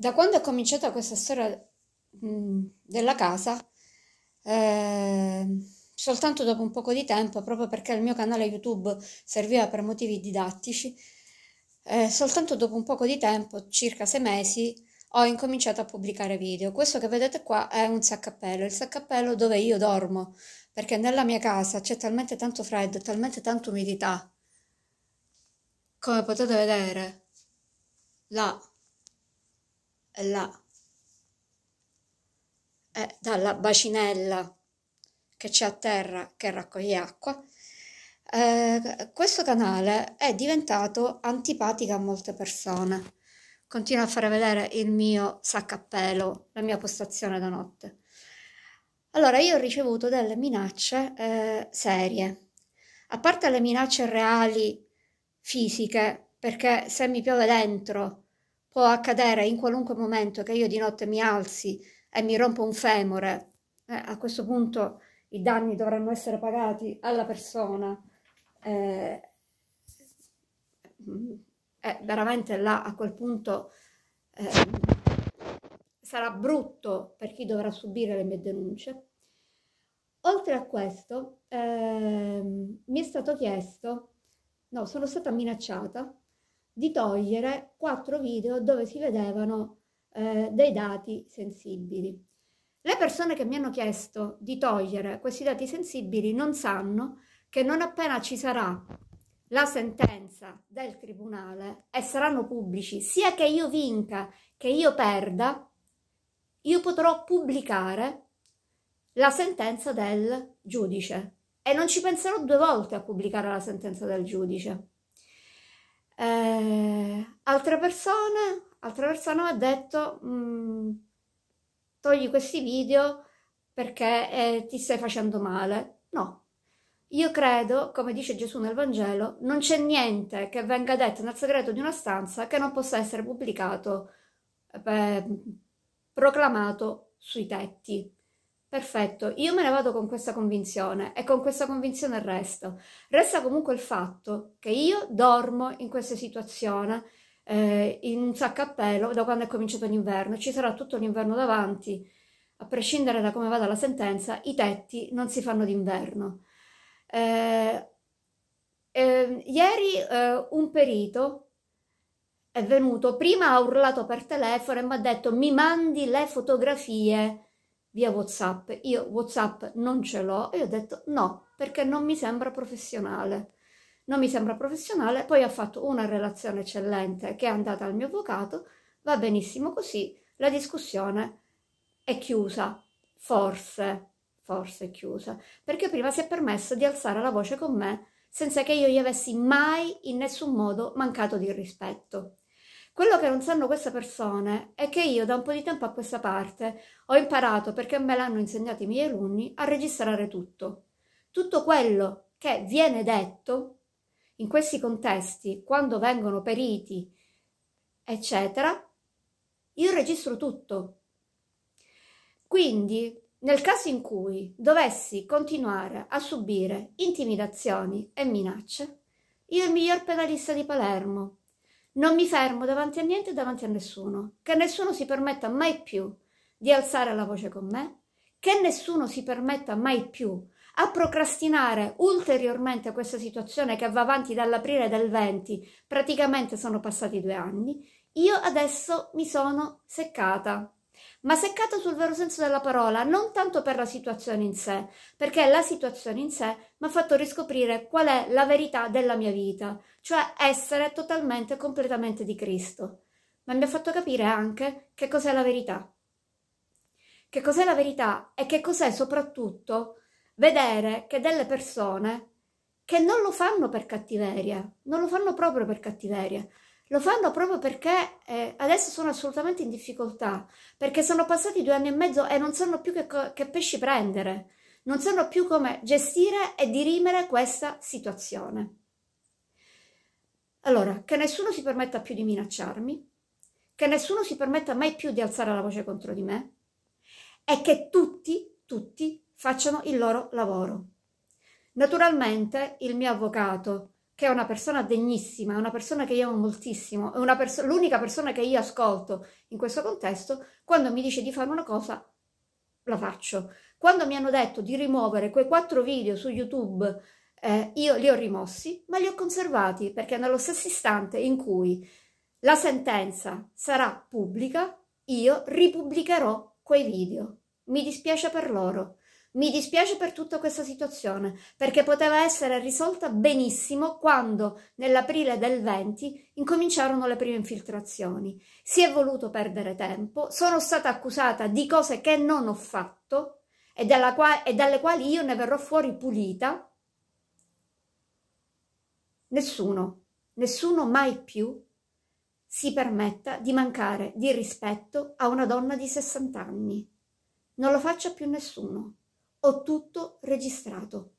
da quando è cominciata questa storia mm, della casa, eh, soltanto dopo un poco di tempo, proprio perché il mio canale YouTube serviva per motivi didattici, eh, soltanto dopo un poco di tempo, circa sei mesi, ho incominciato a pubblicare video. Questo che vedete qua è un saccappello, il saccappello dove io dormo, perché nella mia casa c'è talmente tanto freddo, talmente tanta umidità, come potete vedere, là la, eh, dalla bacinella che c'è a terra che raccoglie acqua, eh, questo canale è diventato antipatico a molte persone. Continuo a fare vedere il mio sacco a pelo, la mia postazione da notte. Allora, io ho ricevuto delle minacce eh, serie. A parte le minacce reali, fisiche, perché se mi piove dentro Può accadere in qualunque momento che io di notte mi alzi e mi rompo un femore. Eh, a questo punto i danni dovranno essere pagati alla persona. Eh, eh, veramente là a quel punto eh, sarà brutto per chi dovrà subire le mie denunce. Oltre a questo, ehm, mi è stato chiesto, no, sono stata minacciata di togliere quattro video dove si vedevano eh, dei dati sensibili. Le persone che mi hanno chiesto di togliere questi dati sensibili non sanno che non appena ci sarà la sentenza del tribunale e saranno pubblici, sia che io vinca che io perda, io potrò pubblicare la sentenza del giudice e non ci penserò due volte a pubblicare la sentenza del giudice. Eh, altre persone, altra persona ha detto mm, togli questi video perché eh, ti stai facendo male. No, io credo, come dice Gesù nel Vangelo, non c'è niente che venga detto nel segreto di una stanza che non possa essere pubblicato, eh, proclamato sui tetti. Perfetto, io me ne vado con questa convinzione e con questa convinzione resto. Resta comunque il fatto che io dormo in questa situazione, eh, in un sacco a pelo, da quando è cominciato l'inverno, ci sarà tutto l'inverno davanti, a prescindere da come vada la sentenza, i tetti non si fanno d'inverno. Eh, ehm, eh, ieri un perito è venuto, prima ha urlato per telefono e mi ha detto mi mandi le fotografie via WhatsApp. Io WhatsApp non ce l'ho e ho detto no, perché non mi sembra professionale. Non mi sembra professionale, poi ha fatto una relazione eccellente che è andata al mio avvocato, va benissimo così, la discussione è chiusa, forse, forse è chiusa, perché prima si è permesso di alzare la voce con me senza che io gli avessi mai in nessun modo mancato di rispetto. Quello che non sanno queste persone è che io da un po' di tempo a questa parte ho imparato, perché me l'hanno insegnato i miei alunni, a registrare tutto. Tutto quello che viene detto in questi contesti, quando vengono periti, eccetera, io registro tutto. Quindi, nel caso in cui dovessi continuare a subire intimidazioni e minacce, io il miglior penalista di Palermo, non mi fermo davanti a niente e davanti a nessuno, che nessuno si permetta mai più di alzare la voce con me, che nessuno si permetta mai più a procrastinare ulteriormente questa situazione che va avanti dall'aprile del 20, praticamente sono passati due anni, io adesso mi sono seccata ma seccata sul vero senso della parola, non tanto per la situazione in sé, perché la situazione in sé mi ha fatto riscoprire qual è la verità della mia vita, cioè essere totalmente e completamente di Cristo. Ma mi ha fatto capire anche che cos'è la verità. Che cos'è la verità e che cos'è soprattutto vedere che delle persone che non lo fanno per cattiveria, non lo fanno proprio per cattiveria, lo fanno proprio perché eh, adesso sono assolutamente in difficoltà, perché sono passati due anni e mezzo e non sanno più che, che pesci prendere, non sanno più come gestire e dirimere questa situazione. Allora, che nessuno si permetta più di minacciarmi, che nessuno si permetta mai più di alzare la voce contro di me e che tutti, tutti facciano il loro lavoro. Naturalmente il mio avvocato, che è una persona degnissima, è una persona che io amo moltissimo, è perso l'unica persona che io ascolto in questo contesto, quando mi dice di fare una cosa, la faccio. Quando mi hanno detto di rimuovere quei quattro video su YouTube, eh, io li ho rimossi, ma li ho conservati perché nello stesso istante in cui la sentenza sarà pubblica, io ripubblicherò quei video. Mi dispiace per loro mi dispiace per tutta questa situazione, perché poteva essere risolta benissimo quando, nell'aprile del 20, incominciarono le prime infiltrazioni. Si è voluto perdere tempo, sono stata accusata di cose che non ho fatto e, qua e dalle quali io ne verrò fuori pulita. Nessuno, nessuno mai più si permetta di mancare di rispetto a una donna di 60 anni. Non lo faccia più nessuno ho tutto registrato.